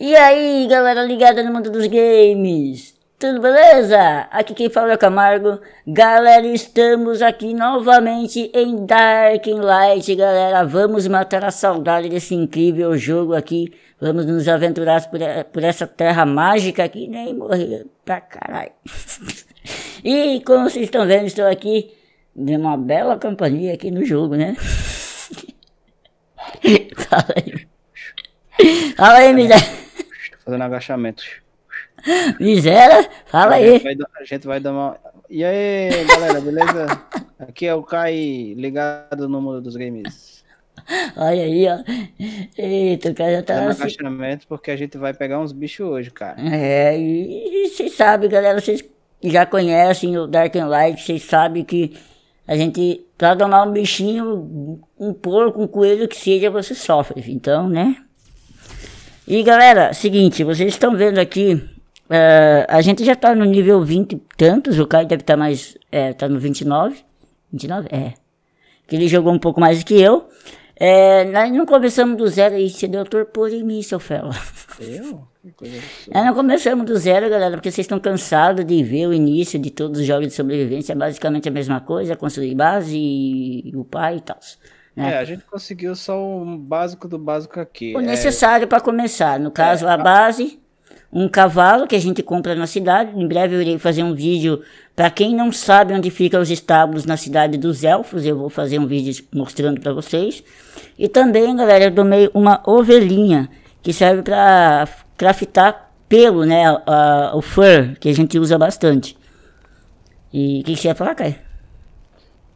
E aí, galera ligada no mundo dos games? Tudo beleza? Aqui quem fala é o Camargo. Galera, estamos aqui novamente em Dark Light, galera. Vamos matar a saudade desse incrível jogo aqui. Vamos nos aventurar por, eh, por essa terra mágica aqui, nem né? morrer pra caralho. e como vocês estão vendo, estou aqui de uma bela companhia aqui no jogo, né? Fala aí. Fala aí, miséria fazendo agachamentos. Miséria, fala aí. A gente, vai, a gente vai dar uma. E aí, galera, beleza? Aqui é o Kai ligado no mundo dos games. Olha aí, ó. Eita, o cara já tá. Fazendo assim... agachamento porque a gente vai pegar uns bichos hoje, cara. É, e vocês sabem, galera, vocês já conhecem o Dark and Light, vocês sabem que a gente, pra domar um bichinho, um porco, um coelho que seja, você sofre. Então, né? E galera, seguinte, vocês estão vendo aqui, uh, a gente já tá no nível 20 e tantos, o Caio deve estar tá mais, é, tá no 29, 29, é, que ele jogou um pouco mais que eu. É, nós não começamos do zero e você deu torpor em mim, seu fela. Eu? Nós não começamos do zero, galera, porque vocês estão cansados de ver o início de todos os jogos de sobrevivência, é basicamente a mesma coisa, construir base e o pai e tal. É, né? a gente conseguiu só o básico do básico aqui. O é, necessário para começar. No é, caso, a base, um cavalo que a gente compra na cidade. Em breve eu irei fazer um vídeo para quem não sabe onde fica os estábulos na cidade dos elfos. Eu vou fazer um vídeo mostrando para vocês. E também, galera, eu domei uma ovelhinha que serve para craftar pelo, né? A, a, o fur que a gente usa bastante. E o que, que você ia falar, Caio?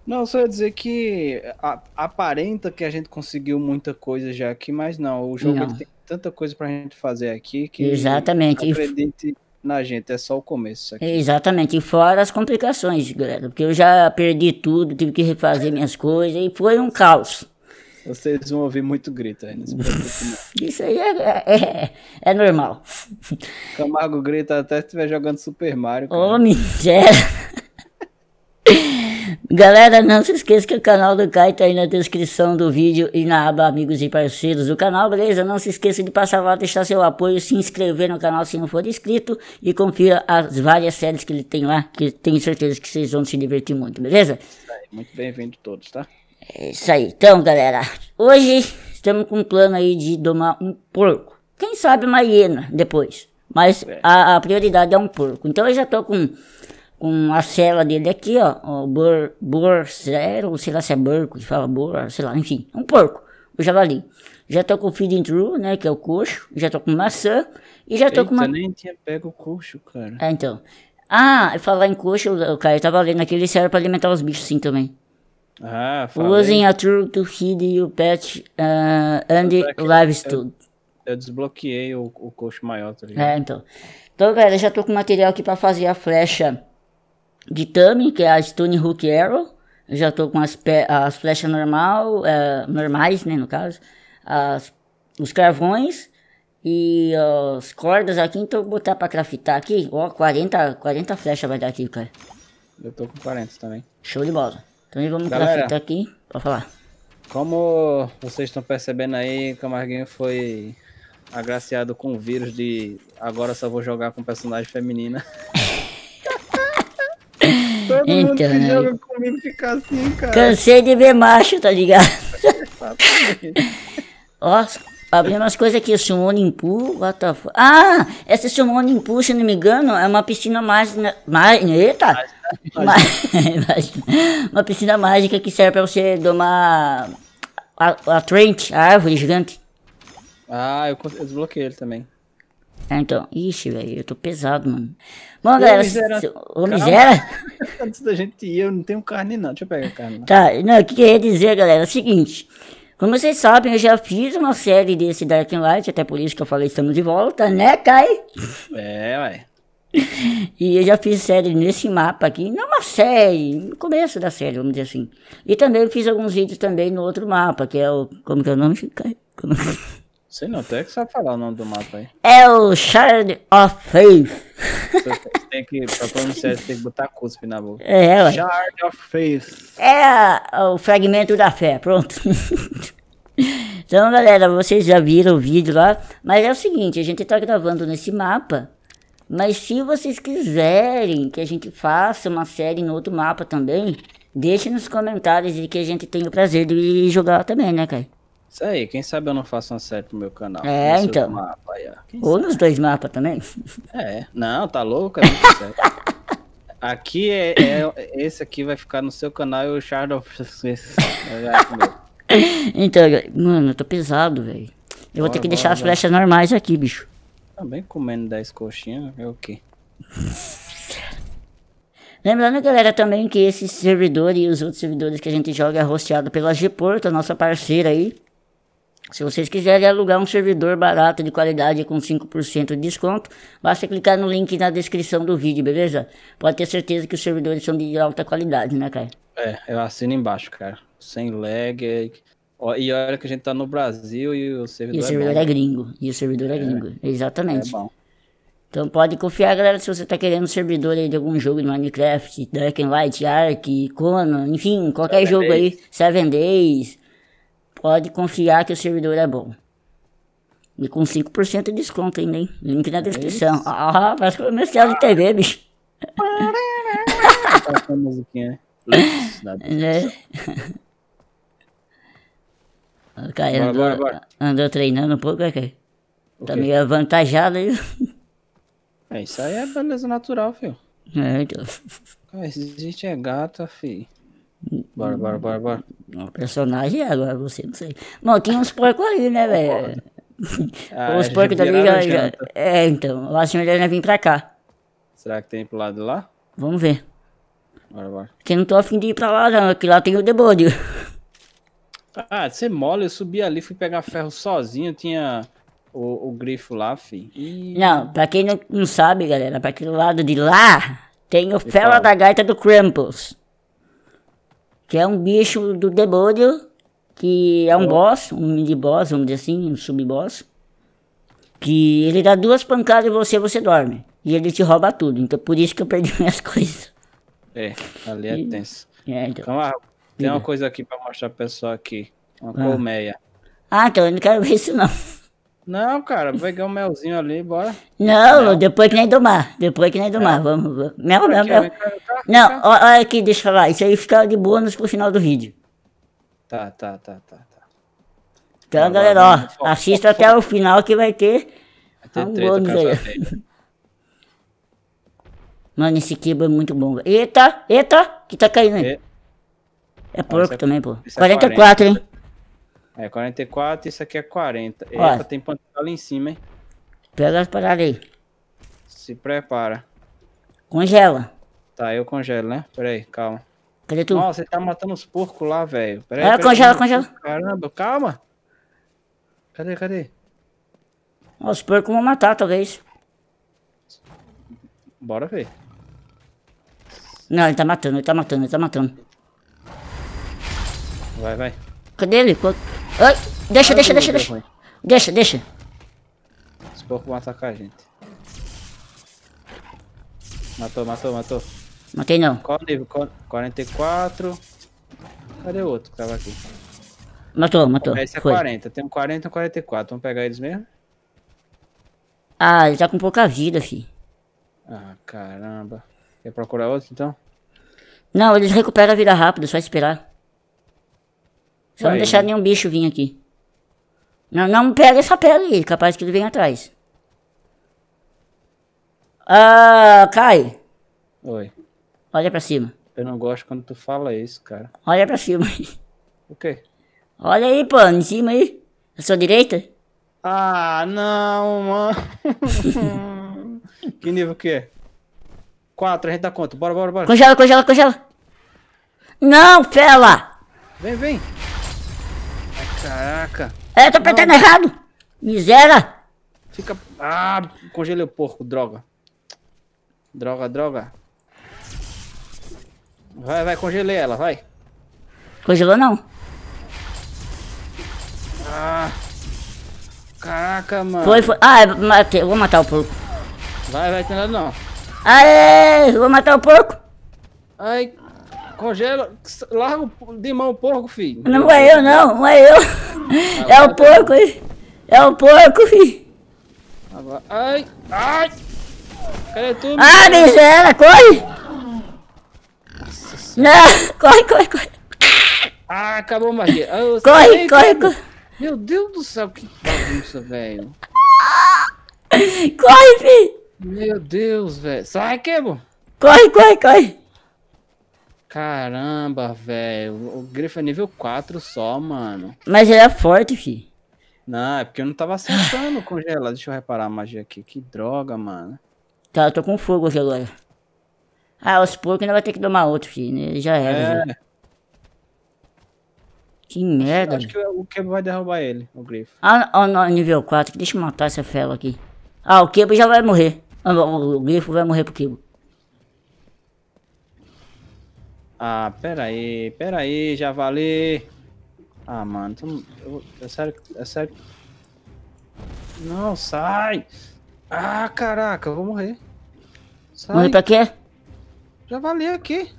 Não, só ia dizer que a, aparenta que a gente conseguiu muita coisa já aqui, mas não. O jogo não. tem tanta coisa pra gente fazer aqui que. Exatamente. Acredite na gente, é só o começo. Exatamente. E fora as complicações, galera. Porque eu já perdi tudo, tive que refazer minhas coisas e foi um caos. Vocês vão ouvir muito grito aí nesse Isso aí é, é, é, é normal. Camargo grita até se estiver jogando Super Mario. Cara. Ô, miséria! Galera, não se esqueça que o canal do Kai tá aí na descrição do vídeo e na aba Amigos e Parceiros do canal, beleza? Não se esqueça de passar lá, deixar seu apoio, se inscrever no canal se não for inscrito e confira as várias séries que ele tem lá, que tenho certeza que vocês vão se divertir muito, beleza? Muito bem-vindo todos, tá? É isso aí. Então, galera, hoje estamos com um plano aí de domar um porco. Quem sabe uma hiena depois, mas é. a, a prioridade é um porco. Então eu já tô com com a cela dele aqui, ó, o bur, burcero, sei lá se é burco, que fala bur, sei lá, enfim, um porco, o javali. Já tô com o feeding through, né, que é o coxo, já tô com maçã, e já tô Eita, com uma... nem tinha pego o coxo, cara. É, então. Ah, falar em coxo, o cara tava lendo aqui, ele serve pra alimentar os bichos sim também. Ah, falei. Using a tool to feed your pet uh, and é livestock. Eu, eu desbloqueei o, o coxo maior, tá ligado? É, então. Então, galera, já tô com material aqui pra fazer a flecha de Gitami, que é a Stone Hook Arrow. Eu já tô com as, as flechas normal, é, normais, né, no caso. As, os carvões e as cordas aqui. Então vou botar pra craftar aqui. Ó, 40, 40 flechas vai dar aqui, cara. Eu tô com 40 também. Show de bola. Então vamos Galera, craftar aqui pra falar. Como vocês estão percebendo aí, Camarguinho foi agraciado com o vírus de agora só vou jogar com personagem feminina. Todo mundo que joga comigo fica assim, cara. Cansei de ver macho, tá ligado? Ó, abri tá umas coisas aqui, Summoning Pool, what the fuck. Ah, essa Summoning Pool, se não me engano, é uma piscina mágica, mais, eita, uma piscina mágica que serve pra você domar a, a Trent, a árvore gigante. Ah, eu, desbloqueei ele também. É, então, ixi, velho, eu tô pesado, mano. Bom, galera, o Migera? Antes da gente ir, eu não tenho carne não, deixa eu pegar a carne. Tá, não, o que eu ia dizer, galera, é o seguinte, como vocês sabem, eu já fiz uma série desse Dark Light, até por isso que eu falei estamos de volta, né, Kai? É, ué. E eu já fiz série nesse mapa aqui, não uma série, no começo da série, vamos dizer assim. E também fiz alguns vídeos também no outro mapa, que é o, como que é o nome? Como... Sei não, até que sabe falar o nome do mapa aí. É o Shard of Faith. tem que, pra pronunciar, você tem que botar cuspe na boca. É, ué. Shard of Faith. É o fragmento da fé, pronto. então, galera, vocês já viram o vídeo lá. Mas é o seguinte, a gente tá gravando nesse mapa. Mas se vocês quiserem que a gente faça uma série em outro mapa também, deixe nos comentários e que a gente tem o prazer de jogar também, né, cara? Isso aí, quem sabe eu não faço uma série pro meu canal. É, então. Mapa, yeah. Ou sabe? nos dois mapas também. É, não, tá louco? É aqui é, é, Esse aqui vai ficar no seu canal e o Shard of. então, mano, eu tô pesado, velho. Eu vou ter que bora, deixar bora. as flechas normais aqui, bicho. Também tá comendo 10 coxinhas, é o quê? Lembrando, galera, também que esse servidor e os outros servidores que a gente joga é hosteado pela Gporto, a nossa parceira aí. Se vocês quiserem alugar um servidor barato de qualidade com 5% de desconto, basta clicar no link na descrição do vídeo, beleza? Pode ter certeza que os servidores são de alta qualidade, né, cara? É, eu assino embaixo, cara. Sem lag. É e olha que a gente tá no Brasil e o servidor, e o é servidor é, é, gringo. E o servidor é, é gringo, exatamente. É bom. Então pode confiar, galera, se você tá querendo um servidor aí de algum jogo de Minecraft, Dark and Light, Ark, Conan, enfim, qualquer Seven jogo Days. aí, Seven Days, Pode confiar que o servidor é bom. E com 5% de desconto ainda, hein? Link na descrição. Isso. Ah, parece comercial de TV, bicho. Essa musiquinha, né? né? O andou, bora, bora. andou treinando um pouco, é, Caio? Tá meio avantajado aí. É, isso aí é beleza natural, filho. É, então. Cara, esse gente é gata, tá, filho. Bora, bora, bora, bora. Não, personagem é, você não sei. Bom, tinha uns porcos ali, né, velho? Ah, os é, porcos da já, já. Então. É, então. Eu acho melhor vir pra cá. Será que tem pro lado de lá? Vamos ver. Bora, bora. Porque não tô afim de ir pra lá, não. Que lá tem o debode. Ah, você mole, eu subi ali, fui pegar ferro sozinho, tinha o, o grifo lá, fi. E... Não, pra quem não, não sabe, galera, pra aquele lado de lá tem o ferro da gaita do Krampus que é um bicho do demônio, que é um oh. boss, um mini boss, vamos dizer assim, um sub-boss, que ele dá duas pancadas em você você dorme. E ele te rouba tudo. Então por isso que eu perdi minhas coisas. É, ali é e, tenso. É, então. Calma, tem uma coisa aqui pra mostrar pro pessoal aqui. Uma ah. colmeia. Ah, então eu não quero ver isso não. Não, cara, pegar um melzinho ali, bora. Não, mel. depois que nem do mar. Depois que nem do é. mar, vamos, vamos. Mel, mel, mel. Não, olha aqui, deixa eu falar. Isso aí fica de bônus pro final do vídeo. Tá, tá, tá, tá. tá. Então, Agora, galera, ó, foco, assista foco, até foco. o final que vai ter, vai ter um treta, bônus aí. Mano, esse quebra é muito bom. Eita, eita, que tá caindo aí. E... É porco é também, pô. 44, 40. É hein? É, 44, isso aqui é 40. Olha. Eita, tem panturrilha ali em cima, hein? Pega as paradas aí. Se prepara. Congela. Tá, eu congelo, né? Pera aí, calma. Cadê tu? Nossa, você tá matando os porcos lá, velho. Pera ah, aí, congela, congela. Caramba, calma. Cadê, cadê? Os porcos vão matar, talvez. Bora ver. Não, ele tá matando, ele tá matando, ele tá matando. Vai, vai. Cadê ele? Ai, deixa, deixa, deixa, deixa. Deixa, deixa. Esse porco vai atacar a gente. Matou, matou, matou. Matei não. Qual nível? 44. Cadê o outro que tava aqui? Matou, matou. Esse é Foi. 40. Tem um 40 e um 44. Vamos pegar eles mesmo? Ah, ele tá com pouca vida, fi. Ah, caramba. Quer procurar outro então? Não, eles recuperam a vida rápido, só esperar. Só não deixar nenhum bicho vir aqui. Não, não pega essa pele aí, capaz que ele vem atrás. Ah, Kai. Oi. Olha pra cima. Eu não gosto quando tu fala isso, cara. Olha pra cima aí. O quê? Olha aí, pô, em cima aí. À sua direita. Ah, não, mano. que nível que é? Quatro, a gente dá conta. Bora, bora, bora. Congela, congela, congela. Não, fela! Vem, vem. Caraca. É, tô apertando errado. Miséria. Fica... Ah, congelei o porco, droga. Droga, droga. Vai, vai, congelei ela, vai. Congelou não. Ah. Caraca, mano. Foi, foi. Ah, matei. Vou matar o porco. Vai, vai, tem nada não. Aê, vou matar o porco. Ai, Congela, larga de mão o porco, filho. Não é eu, não, não é eu. Agora, é o porco, hein? É o porco, filho. Agora. Ai, ai! Cadê tu? Ah, miséria, corre! Nossa não, corre, corre, corre. Ah, acabou, Maria. Ah, corre, corre, corre. Meu Deus do céu, que bagunça, velho. Corre, filho. Meu Deus, velho. Sai, quebo. Corre, corre, corre. Caramba, velho. O Grifo é nível 4 só, mano. Mas ele é forte, fi. Não, é porque eu não tava acertando o gelo. Deixa eu reparar a magia aqui. Que droga, mano. Tá, eu tô com fogo aqui agora. Ah, os porcos ainda vai ter que domar outro, fi. Né? Já era. É. Já. Que merda. Acho que o Quebo vai derrubar ele, o Grifo. Ah, oh, não, nível 4. Deixa eu matar essa fela aqui. Ah, o Quebo já vai morrer. Ah, o Grifo vai morrer pro Quebo. Ah, pera aí, pera aí, vale. Ah, mano, tu, eu, é sério, é sério. Não, sai. Ah, caraca, eu vou morrer. Sai. Morre pra quê? vale aqui.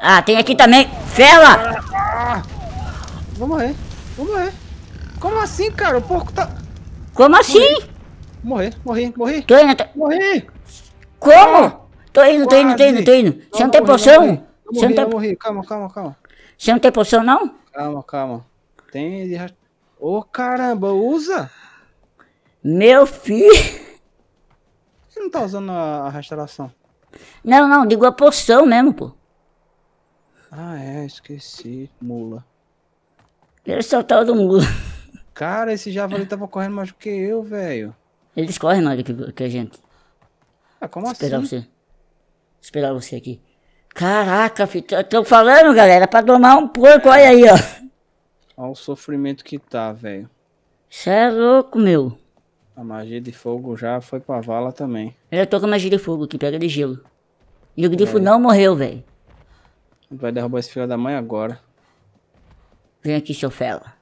Ah, tem aqui também. Fela! Ah, vou morrer, vou morrer. Como assim, cara? O porco tá... Como assim? Morri, morri, morri. Morri. Como? Ah. Tô indo, tô indo, tô indo, tô indo. Você não tem poção? Eu morri, morri, calma, calma, calma. Você não tem poção, não? Calma, calma. Tem... Ô, oh, caramba, usa! Meu filho! Você não tá usando a restauração? Não, não, digo a poção mesmo, pô. Ah, é, esqueci. Mula. Ele o tá do mula. Cara, esse javali tava correndo mais do que eu, velho. Eles correm mais do que, que a gente. Ah, como Esperar assim? Você esperar você aqui. Caraca, tô falando, galera, pra domar um porco, olha aí, ó. Olha o sofrimento que tá, velho. Cê é louco, meu. A magia de fogo já foi pra vala também. Eu tô com a magia de fogo aqui, pega de gelo. E o grifo é. não morreu, velho. Vai derrubar esse filho da mãe agora. Vem aqui, seu fela.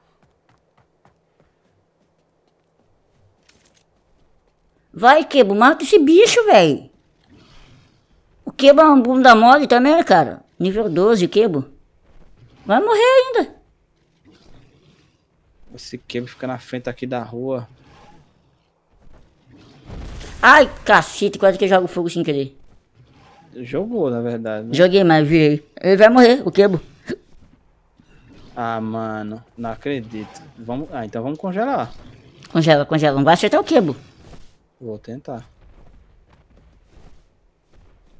Vai, Quebo, mata esse bicho, velho. Quebo é um bunda mole também, né, cara. Nível 12, quebo. Vai morrer ainda. Esse quebo fica na frente aqui da rua. Ai, cacete, quase que eu jogo fogo sem querer. Jogou, na verdade. Né? Joguei, mas vi. Ele vai morrer, o quebo. Ah, mano, não acredito. Vamos... Ah, então vamos congelar. Congela, congela. Não vai acertar o quebo. Vou tentar.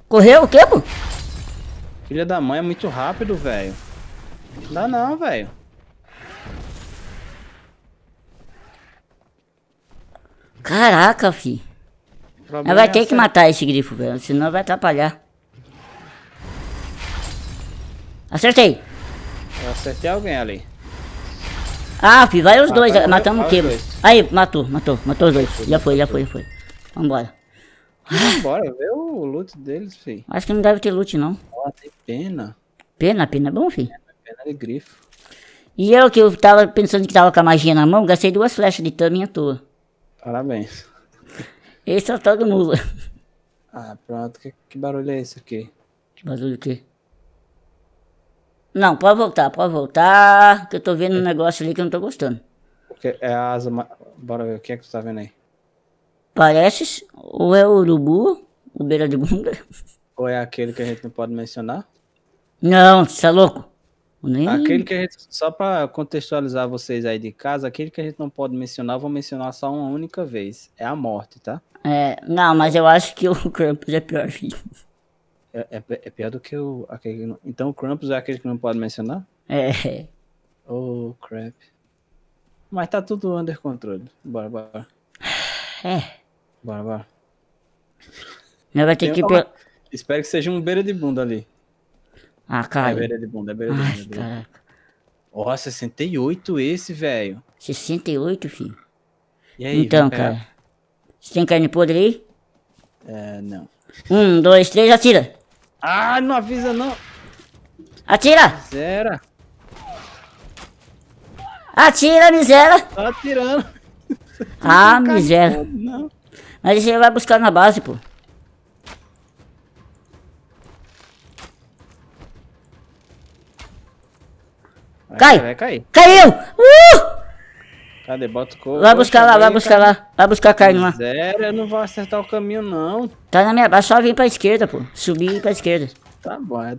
Correu o quê, pô? Filha da mãe é muito rápido, velho. Não dá não, velho. Caraca, fi. Ela vai é ter essa. que matar esse grifo, velho. Senão vai atrapalhar. Acertei. Eu acertei alguém ali. Ah, fi, vai os dois. Matamos o quê? Aí, matou, matou, matou os dois. Já foi, já foi, já foi. Vambora. Bora, vê o loot deles, fi. Acho que não deve ter loot, não. Ó, tem pena. Pena? Pena é bom, fi. Pena, de grifo. E eu é que eu tava pensando que tava com a magia na mão, gastei duas flechas de Thumb à toa. Parabéns. Esse é o tal do mula. Ah, pronto. Que, que barulho é esse aqui? Que barulho o quê? Não, pode voltar, pode voltar, que eu tô vendo um negócio ali que eu não tô gostando. Porque é a asa... Bora ver, o que é que tu tá vendo aí? Pareces? Ou é o urubu, o beira de bunda? Ou é aquele que a gente não pode mencionar? Não, você é louco? Nem... Aquele que a gente, só para contextualizar vocês aí de casa, aquele que a gente não pode mencionar, vou mencionar só uma única vez. É a morte, tá? É, não, mas eu acho que o Krampus é pior. É, é, é pior do que o. Aquele não... Então o Krampus é aquele que não pode mencionar? É. Oh, crap. Mas tá tudo under controle. Bora, bora. É. Bora, bora. Mas vai ter que. Uma... Espero que seja um beira de bunda ali. Ah, cara. É beira de bunda, é beira de bunda. Caraca. Ó, oh, 68 esse, velho. 68, filho? E aí, então, cara. Você tem carne podre aí? É, não. Um, dois, três, atira. Ah, não avisa não. Atira! Zera. Atira, misera! Tá atirando. Ah, misera! Não. Mas você vai buscar na base, pô. Vai Cai! Vai cair. Caiu! Uh! Cadê? Bota o corpo. Vai buscar lá, vai buscar lá. Vai buscar a carne lá. Sério, eu não vou acertar o caminho, não. Tá na minha base, só vim pra esquerda, pô. Subir pra esquerda. Tá bom, é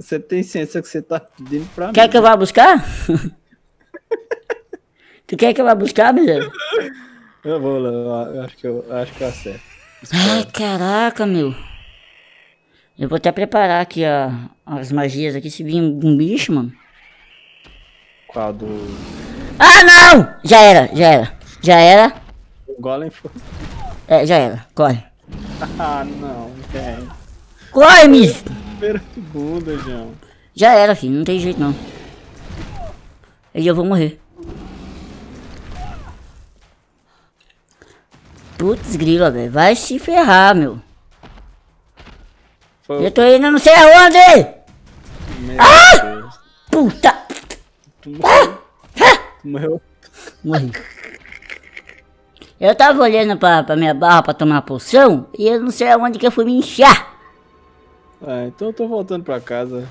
você tem ciência que você tá pedindo pra Quer mim. Quer que eu né? vá buscar? tu quer que eu vá buscar, meu Eu vou, eu acho que eu, eu acho que eu acerto. Ai, caraca, meu. Eu vou até preparar aqui a, as magias aqui se vir um bicho, mano. Qual do. Ah, não! Já era, já era. Já era. O golem foi. É, já era. Corre. ah, não, velho. Corre, Miss! Primeira bunda, João. Já era, filho. Não tem jeito, não. E eu vou morrer. Putz, grila, velho. Vai se ferrar, meu. Foi. Eu tô indo não sei aonde! ah! Deus. Puta! Tu morreu. Ah! ah! Morri. Eu tava olhando pra, pra minha barra pra tomar poção e eu não sei aonde que eu fui me inchar. Ah, é, então eu tô voltando pra casa.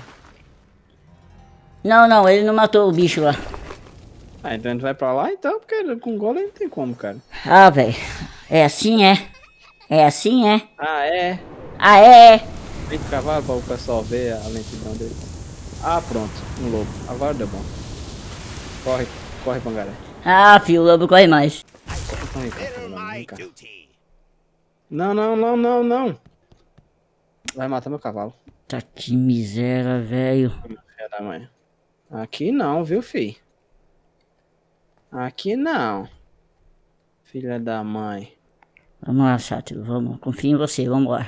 Não, não, ele não matou o bicho lá. Ah, então a gente vai pra lá então, porque com gola não tem como, cara. Ah, velho. É assim, é? É assim, é? Ah, é? Ah, é? Tem é. que cavar para o pessoal ver a lentidão dele. Ah, pronto. Um lobo. Agora deu bom. Corre, corre, pangaré. Ah, filho, o lobo corre mais. Corre, corre, corre, não, não, não, não, não. Vai matar meu cavalo. Tá que miséria, velho. Aqui não, viu, fi? Aqui não. Filha da mãe. Vamos lá, Sátiro, vamos, confio em você, vamos lá.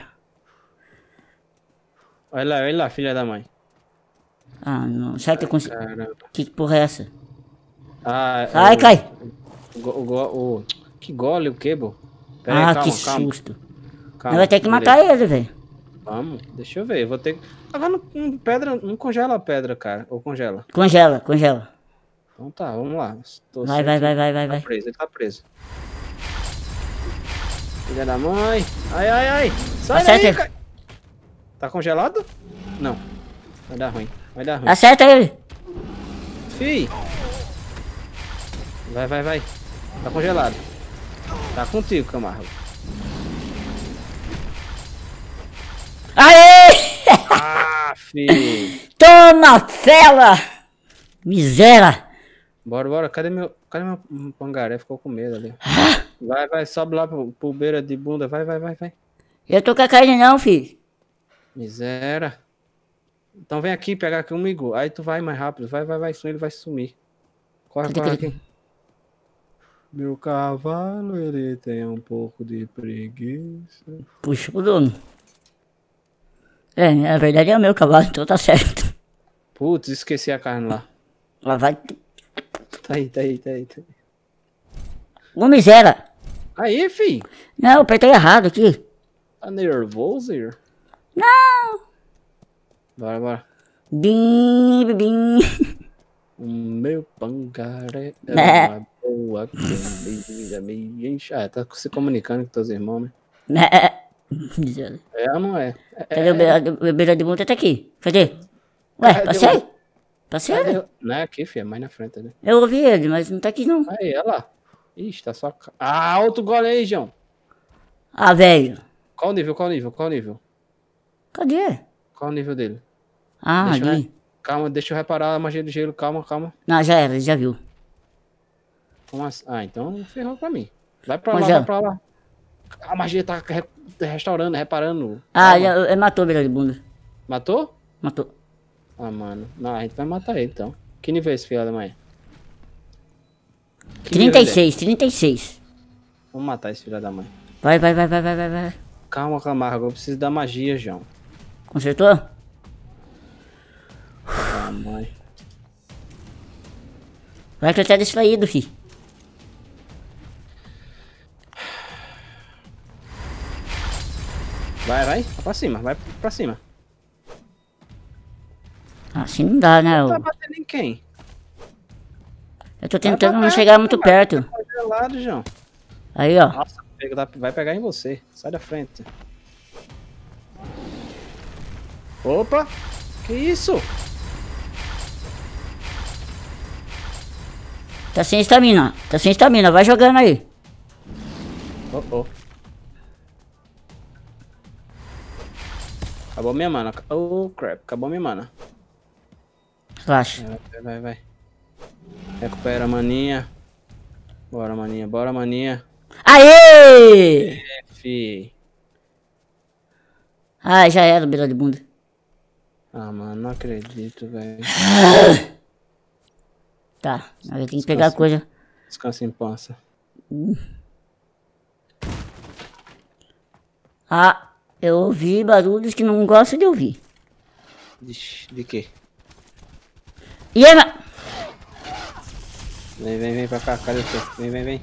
Olha lá, olha lá, filha da mãe. Ah, não. Sátiro, cons... que porra é essa? Ah, Ai, o... cai! O, o, o... Que gole, o que, bo? Pera ah, aí, calma, que susto. Calma. vai ter que matar ele, velho. Vamos, deixa eu ver, vou ter que... Ah, vai no, no, pedra, não congela a pedra, cara, ou congela? Congela, congela. Então tá, vamos lá. Tô vai, vai, vai, vai, vai, tá vai. Preso, ele tá preso. Filha da mãe. Ai, ai, ai. Sai Acerta daí, Tá congelado? Não. Vai dar ruim. Vai dar ruim. Acerta ele. Fih. Vai, vai, vai. Tá congelado. Tá contigo, Camargo. Aê! Ah, filho. Toma, fela! Miséria! Bora, bora. Cadê meu... Cadê meu pangaré? Ficou com medo ali. Ah! Vai, vai, sobe lá pro, pro beira de bunda. Vai, vai, vai, vai. Eu tô com a carne não, filho. Miséria. Então vem aqui pegar comigo. Aí tu vai mais rápido. Vai, vai, vai, senão ele vai sumir. Corre, corre aqui. Meu cavalo, ele tem um pouco de preguiça. Puxa o dono. É, na verdade é o meu cavalo, então tá certo. Putz, esqueci a carne lá. Lá vai. Tá aí, tá aí, tá aí. Tá aí. Ô miséria! Aí, fi. Não, apertei errado aqui. Tá nervoso, ir? Não. Bora, bora. Bim, bim. O meu pangaré é, é. uma boa comida, me enche. Ah, tá se comunicando com teus irmãos, né? né. É ou não é? é Cadê o é. beira de monte até aqui? Cadê? Ué, passei? Passei? Né? Não é aqui, filho, é mais na frente, né? Eu ouvi ele, mas não tá aqui não. Aí, olha lá. Ixi, tá só. Ah, outro gole aí, João. Ah, velho. Qual o nível? Qual o nível? Qual nível? Cadê? Qual o nível dele? Ah, deixa ali. Eu... Calma, deixa eu reparar a magia do gelo. Calma, calma. Não, já era, já viu. Assim? Ah, então ferrou pra mim. Vai pra lá, já... vai é. pra lá. A magia tá re... restaurando, reparando. Ah, ele matou o bunda. Matou? Matou. Ah, mano. Não, a gente vai matar ele então. Que nível é esse filho da mãe? 36, 36. Vamos matar esse filho da mãe. Vai, vai, vai, vai, vai, vai, Calma, Camargo, eu preciso da magia, João. Consertou? Ah, mãe. Vai que eu quero isso fi. Vai, vai, vai pra cima, vai pra cima. Assim não dá, né? Não tá batendo em quem? Eu tô tentando não perto, chegar muito perto. Tá gelado, João. Aí, ó. Nossa, vai pegar em você. Sai da frente. Opa! Que isso? Tá sem estamina. Tá sem estamina. Vai jogando aí. Oh, oh. Acabou minha mana. Oh, crap. Acabou minha mana. Relaxa. Vai, vai, vai. Recupera a maninha. Bora, maninha, bora, maninha. Aê! F. Ah, já era, beira de bunda. Ah, mano, não acredito, velho. tá, agora tem que pegar a coisa. Descansa em pança. Ah, eu ouvi barulhos que não gosto de ouvir. De, de quê? E era... Vem, vem, vem pra cá, cadê você? Vem, vem, vem.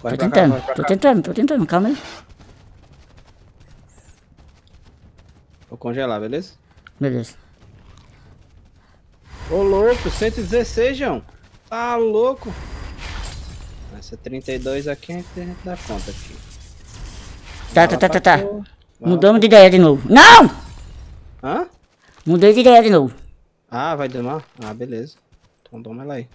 Corre tô tentando, cá, tô tentando, tô tentando, calma aí. Vou congelar, beleza? Beleza. Ô louco, 116, João. Tá louco. Essa 32 aqui a gente dá conta aqui. Tá, tá, tá, tá, tá. Mudamos de ideia de novo. Não! Hã? Mudei de ideia de novo. Ah, vai demorar Ah, beleza. Então toma ela aí.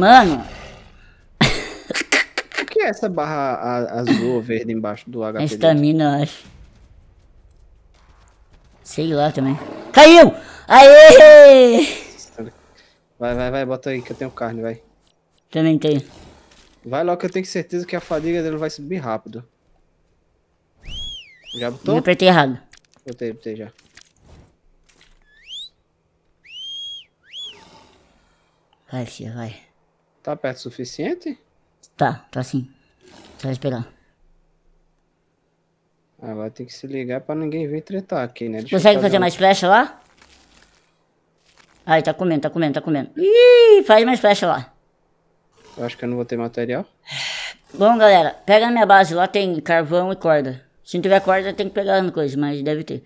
Mano. O que é essa barra azul azul verde embaixo do HP? É estamina, eu acho. Sei lá também. Caiu! Aê! Vai, vai, vai, bota aí que eu tenho carne, vai. Também tenho. Vai logo que eu tenho certeza que a fadiga dele vai subir rápido. Já botou? Eu apertei errado. Botei, botei já. Vai, filho, vai. Tá perto o suficiente? Tá, tá sim. Só esperar. agora ah, tem que se ligar pra ninguém vir tretar aqui, né? Deixa Consegue fazer um... mais flecha lá? aí tá comendo, tá comendo, tá comendo. Ih, faz mais flecha lá. Eu acho que eu não vou ter material. Bom, galera, pega na minha base. Lá tem carvão e corda. Se não tiver corda, tem que pegar alguma coisa, mas deve ter.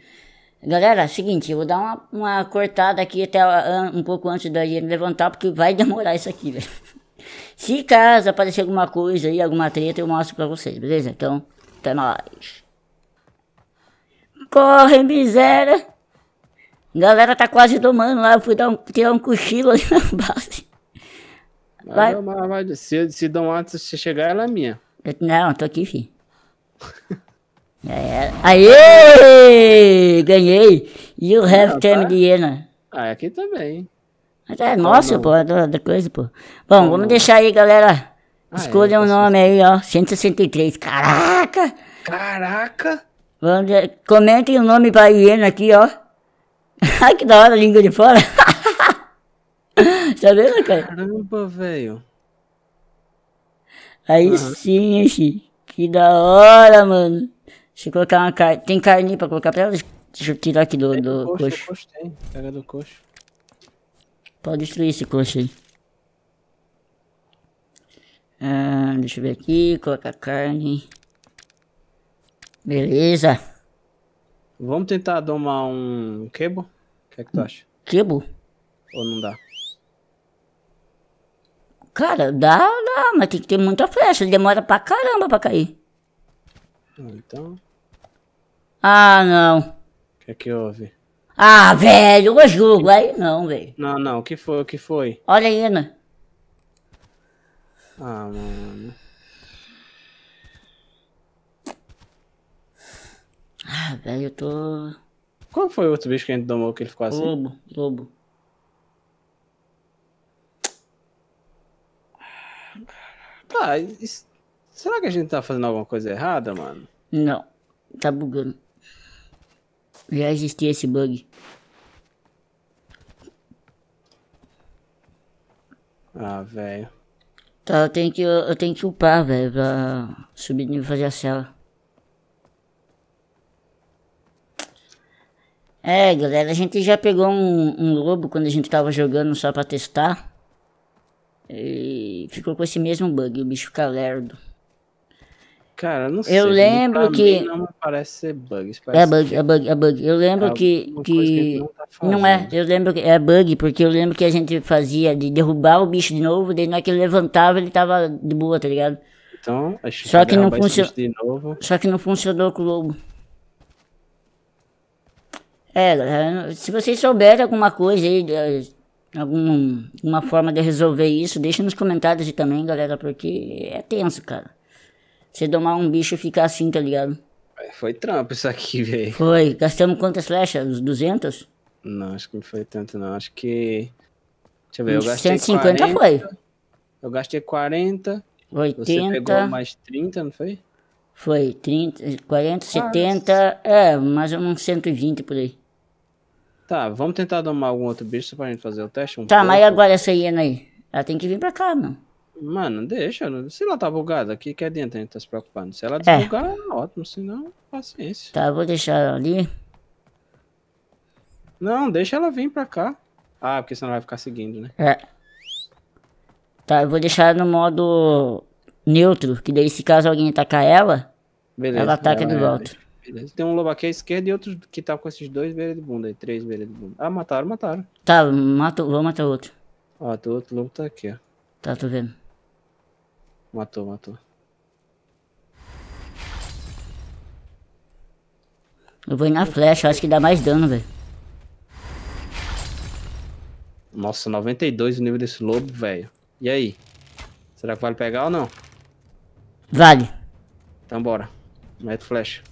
Galera, é seguinte, eu vou dar uma, uma cortada aqui até ah, um pouco antes da gente levantar, porque vai demorar isso aqui, velho. Se caso aparecer alguma coisa aí, alguma treta, eu mostro pra vocês, beleza? Então, até tá mais. Corre, miséria! Galera tá quase domando lá, eu fui dar um, tirar um cochilo ali na base. Vai. Vai, vai, se, se dão antes de chegar, ela é minha. Eu, não, tô aqui, filho. é, aê! Ganhei! You have ah, time, Diana. Ah, aqui também. Mas é nosso, pô, é outra coisa, pô. Bom, vamos deixar aí, galera. Ah, Escolha é, um nome aí, ó. 163. Caraca! Caraca! Vamos, comentem o nome pra hiena aqui, ó. Ai, que da hora a língua de fora. Tá vendo, cara? Caramba, velho. Aí uhum. sim, gente. Que da hora, mano. Deixa eu colocar uma carne. Tem carne pra colocar pra ela? Deixa eu tirar aqui do, do coxo. coxo. Tem. Pega do coxo. Pode destruir esse coxa aí. Ah, deixa eu ver aqui, colocar carne. Beleza. Vamos tentar domar um quebo? O que é que tu acha? Quebo? Ou não dá? Cara, dá, dá, mas tem que ter muita flecha, demora pra caramba pra cair. Ah, então... Ah, não. O que é que houve? Ah, velho, eu julgo. Aí não, velho. Não, não, o que foi? O que foi? Olha aí, né? Ah, mano. Ah, velho, eu tô. Qual foi o outro bicho que a gente domou que ele ficou assim? Lobo, lobo. Tá, isso... será que a gente tá fazendo alguma coisa errada, mano? Não, tá bugando. Já existia esse bug. Ah, velho. Tá, eu tenho que, eu, tenho que upar, velho, pra subir e fazer a cela. É, galera, a gente já pegou um, um lobo quando a gente tava jogando só pra testar. E ficou com esse mesmo bug, o bicho fica lerdo. Cara, não sei. Eu lembro que. não parece ser bug. É parece é bug, é bug, é bug. Eu lembro é que. que... Não, tá não, é, eu lembro que é bug, porque eu lembro que a gente fazia de derrubar o bicho de novo, daí na hora que ele levantava ele tava de boa, tá ligado? Então, acho Só que, que não funcionou. Só que não funcionou com o lobo. É, se vocês souberem alguma coisa aí, eh, algum, alguma forma de resolver isso, deixa nos comentários aí também, galera, porque é tenso, cara. Você domar um bicho e ficar assim, tá ligado? É, foi trampo isso aqui, velho. Foi. Gastamos quantas flechas? Uns 200? Não, acho que não foi tanto, não. Acho que. Deixa eu ver, eu gastei. 150 40, foi. Eu gastei 40. 80. Você pegou mais 30, não foi? Foi, 30, 40, ah, 70. É, mais ou menos 120 por aí. Tá, vamos tentar domar algum outro bicho só pra gente fazer o teste? Um tá, pouco. mas e agora essa hiena aí? Ela tem que vir pra cá, mano. Mano, deixa. Se ela tá bugada o que adianta a gente tá se preocupando. Se ela é. desbugar, é. ótimo. Se não, paciência. Tá, vou deixar ela ali. Não, deixa ela vir pra cá. Ah, porque senão ela vai ficar seguindo, né? É. Tá, eu vou deixar no modo neutro, que daí se caso alguém atacar ela, beleza, ela ataca de é, volta. Beleza. Tem um lobo aqui à esquerda e outro que tá com esses dois beira de bunda aí, três beira de bunda. Ah, mataram, mataram. Tá, mato, vou matar outro. Ó, outro lobo tá aqui, ó. Tá, tô vendo. Matou, matou. Eu vou ir na flecha, acho que dá mais dano, velho. Nossa, 92 o nível desse lobo, velho. E aí? Será que vale pegar ou não? Vale. Então bora. Mete flecha.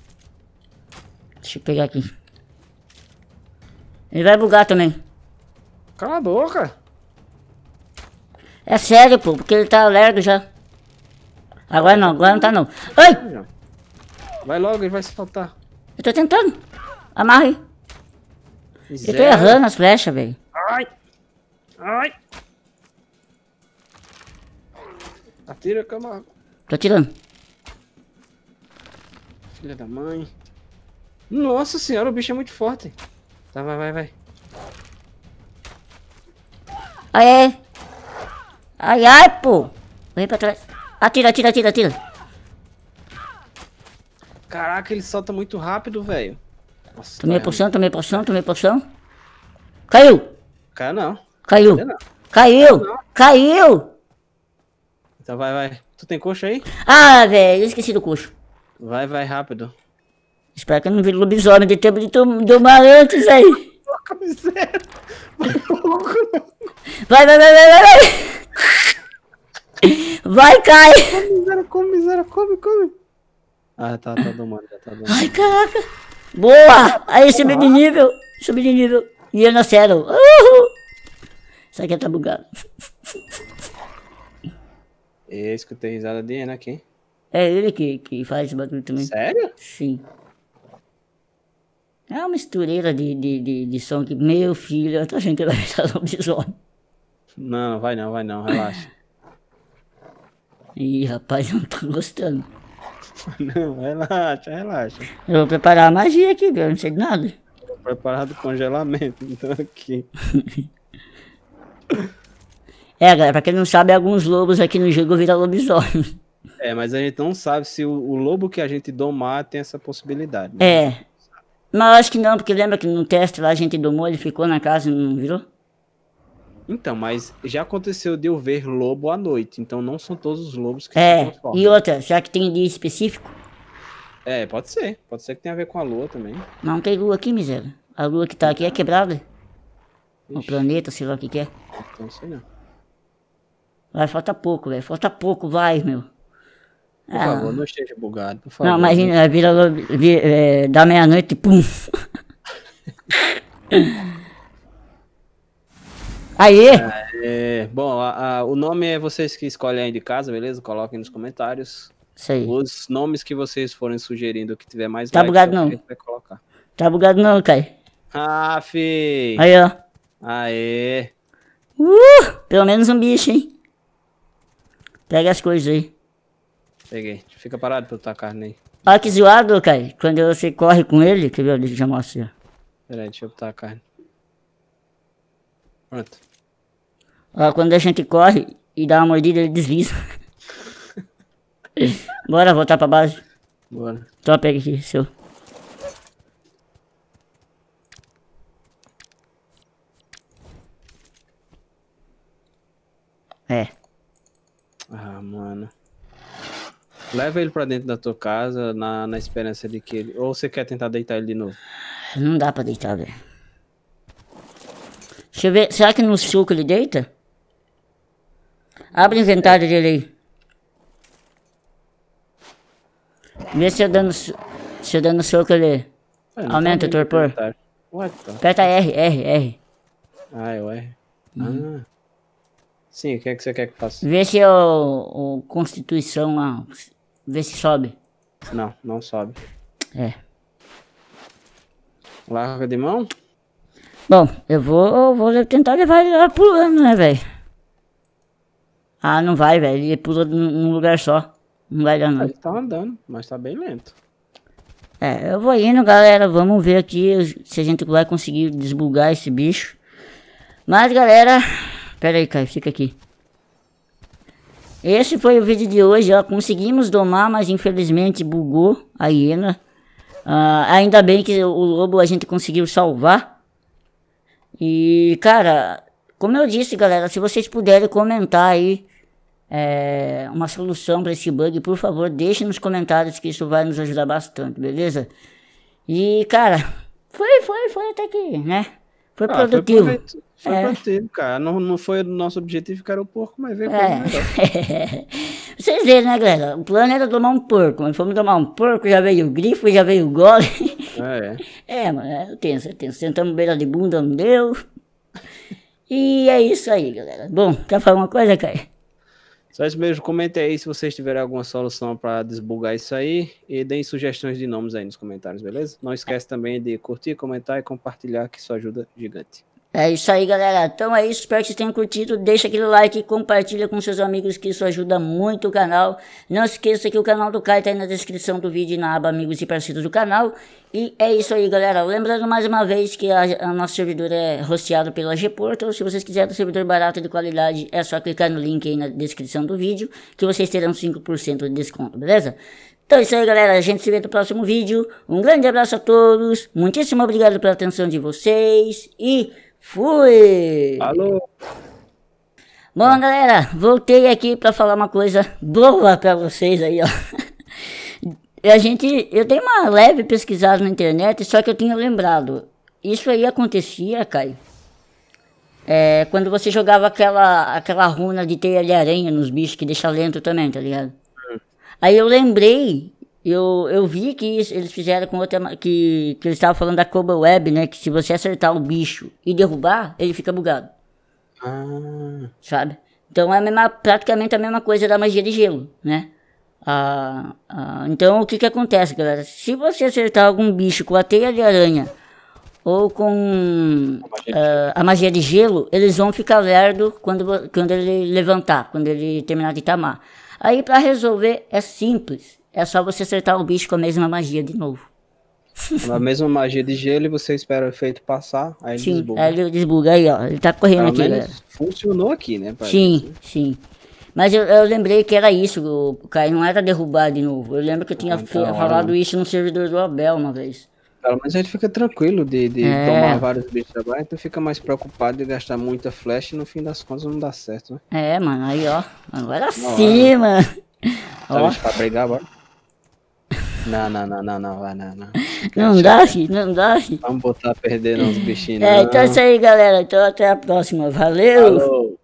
Deixa eu pegar aqui. Ele vai bugar também. Cala a boca. É sério, pô, porque ele tá lerdo já. Agora não, agora não tá não. Ai! Vai logo, ele vai se faltar. Eu tô tentando. Amarra aí. Eu tô errando as flechas, velho. Ai! Ai! Atira, Camargo. Tô atirando. Filha da mãe. Nossa senhora, o bicho é muito forte. Tá, vai, vai, vai. Ai, ai. Ai, ai, pô. Vem pra trás. Atira, atira, atira, atira. Caraca, ele solta muito rápido, velho. Tomei velho. Tá poção, tomei poção, tomei poção. Caiu! Caiu não. Caiu. Caiu. Não. Caiu. Não. Caiu. Então vai, vai. Tu tem coxo aí? Ah, velho, eu esqueci do coxo. Vai, vai, rápido. Espero que eu não vire lobisomem de tempo de tomar antes aí. Vai, vai, vai, vai, vai. vai. Vai, cai! Come, Misera, come, Misera, come, come. Ah, tá, tá domando, já tá domando. Ai, caraca! Boa! Aí, subi de ah. nível, subi de nível. E eu nasceram. Uhul! Isso aqui tá bugado. Eu escutei risada de Ana aqui. É ele que, que faz esse bagulho também. Sério? Sim. É uma mistureira de, de, de, de som que, meu filho, eu tô achando que vai virar lobisomem. Não, vai não, vai não, relaxa. Ih, rapaz, eu não tô gostando. Não, relaxa, relaxa. Eu vou preparar a magia aqui, eu não sei de nada. Tô preparado congelamento, então aqui. é, galera, pra quem não sabe, alguns lobos aqui no jogo viram lobisomem. É, mas a gente não sabe se o, o lobo que a gente domar tem essa possibilidade. Né? É. Mas eu acho que não, porque lembra que no teste lá a gente domou, ele ficou na casa e não virou? Então, mas já aconteceu de eu ver lobo à noite, então não são todos os lobos que é, se transformam. E outra, será que tem dia específico? É, pode ser. Pode ser que tenha a ver com a lua também. Não tem lua aqui, miséria. A lua que tá aqui é quebrada. Ixi. O planeta, sei lá o que que é. Então, sei não. Vai, falta pouco, velho. Falta pouco, vai, meu. Por ah. favor, não esteja bugado, por favor. Não, imagina, né? vira, vira é, da meia-noite, pum. Aê! É, é, bom, a, a, o nome é vocês que escolhem aí de casa, beleza? Coloquem nos comentários. Sei. Os nomes que vocês forem sugerindo que tiver mais. Tá like, bugado não. Vai colocar. Tá bugado não, Kai. Ah, fi. Aí, ó. Aê. Uh, pelo menos um bicho, hein? Pega as coisas aí. Peguei. Fica parado pra eu tacar carne aí. Olha que zoado, Kai. Quando você corre com ele, que eu já mostro. Peraí, deixa eu botar a carne. Pronto. Ah, quando a gente corre e dá uma mordida, ele desliza. Bora voltar pra base. Bora. Só pega aqui, seu. É. Ah, mano. Leva ele pra dentro da tua casa na, na esperança de que ele. Ou você quer tentar deitar ele de novo? Não dá pra deitar, velho. Deixa eu ver. Será que no suco ele deita? Abre o inventário dele aí. Vê se eu é dando se eu é dando soco ele Mano, tá aumenta o torpor. Tá. Aperta R, R, R. Ah, eu é R. Uhum. Ah. Sim, o que é que você quer que eu faça? Vê se o, o Constituição lá. Vê se sobe. Não, não sobe. É. Larga de mão? Bom, eu vou, vou tentar levar ele lá pulando, né, velho? Ah, não vai, velho. Ele pula num lugar só. Não vai dar não. Ele tá andando, mas tá bem lento. É, eu vou indo, galera. Vamos ver aqui se a gente vai conseguir desbugar esse bicho. Mas, galera... Pera aí, Caio. Fica aqui. Esse foi o vídeo de hoje. Ó. Conseguimos domar, mas infelizmente bugou a hiena. Uh, ainda bem que o lobo a gente conseguiu salvar. E, cara... Como eu disse, galera, se vocês puderem comentar aí é, uma solução para esse bug, por favor, deixe nos comentários que isso vai nos ajudar bastante, beleza? E, cara, foi, foi, foi até aqui né? Foi ah, produtivo. Foi, foi é. produtivo, cara. Não, não foi o nosso objetivo ficar o porco, mas veio é. Vocês veem né, galera? O plano era tomar um porco, mas fomos tomar um porco, já veio o grifo, já veio o gole. É, é mano, eu é tenho, eu é tenho. Sentamos beira de bunda, não deu. E é isso aí, galera. Bom, quer falar uma coisa, Caio? Só isso mesmo. Comentem aí se vocês tiverem alguma solução para desbugar isso aí e deem sugestões de nomes aí nos comentários, beleza? Não esquece também de curtir, comentar e compartilhar, que isso ajuda gigante. É isso aí, galera. Então é isso. Espero que vocês tenham curtido. Deixa aquele like, compartilha com seus amigos, que isso ajuda muito o canal. Não esqueça que o canal do Caio tá aí na descrição do vídeo e na aba Amigos e Parceiros do canal. E é isso aí, galera. Lembrando mais uma vez que a, a nosso servidor é hosteado pela Gportal. Se vocês quiserem um servidor barato e de qualidade, é só clicar no link aí na descrição do vídeo, que vocês terão 5% de desconto, beleza? Então é isso aí, galera. A gente se vê no próximo vídeo. Um grande abraço a todos. Muitíssimo obrigado pela atenção de vocês. E... Fui! Alô! Bom, galera, voltei aqui para falar uma coisa boa para vocês aí, ó. A gente, eu dei uma leve pesquisada na internet, só que eu tinha lembrado. Isso aí acontecia, Caio. É, quando você jogava aquela, aquela runa de teia de aranha nos bichos que deixa lento também, tá ligado? Hum. Aí eu lembrei eu, eu vi que isso, eles fizeram com outra. Que, que eles estavam falando da Cobra Web, né? Que se você acertar o bicho e derrubar, ele fica bugado. Ah. Sabe? Então é a mesma, praticamente a mesma coisa da magia de gelo, né? Ah, ah, então o que que acontece, galera? Se você acertar algum bicho com a teia de aranha ou com ah, a magia de gelo, eles vão ficar verdes quando, quando ele levantar, quando ele terminar de tamar. Aí para resolver é simples é só você acertar o bicho com a mesma magia de novo. Na mesma magia de gelo, você espera o efeito passar, aí ele desbuga. Aí ele desbuga aí, ó. Ele tá correndo Pelo aqui. Né? funcionou aqui, né, pai? Sim, sim. Mas eu, eu, lembrei que era isso, o não era derrubar de novo. Eu lembro que eu tinha ah, então, falado é. isso no servidor do Abel uma vez. mas a gente fica tranquilo de, de é. tomar vários bichos agora, então fica mais preocupado de gastar muita flecha e no fim das contas não dá certo, né? É, mano, aí ó, agora sim, é. mano. Tá ó. pra brigar agora? Não, não, não, não, não, vai, não, não. Não dá, filho, não dá, filho. Vamos botar perdendo perder bichinhos. É, não. então é isso aí, galera. Então até a próxima. Valeu! Falou.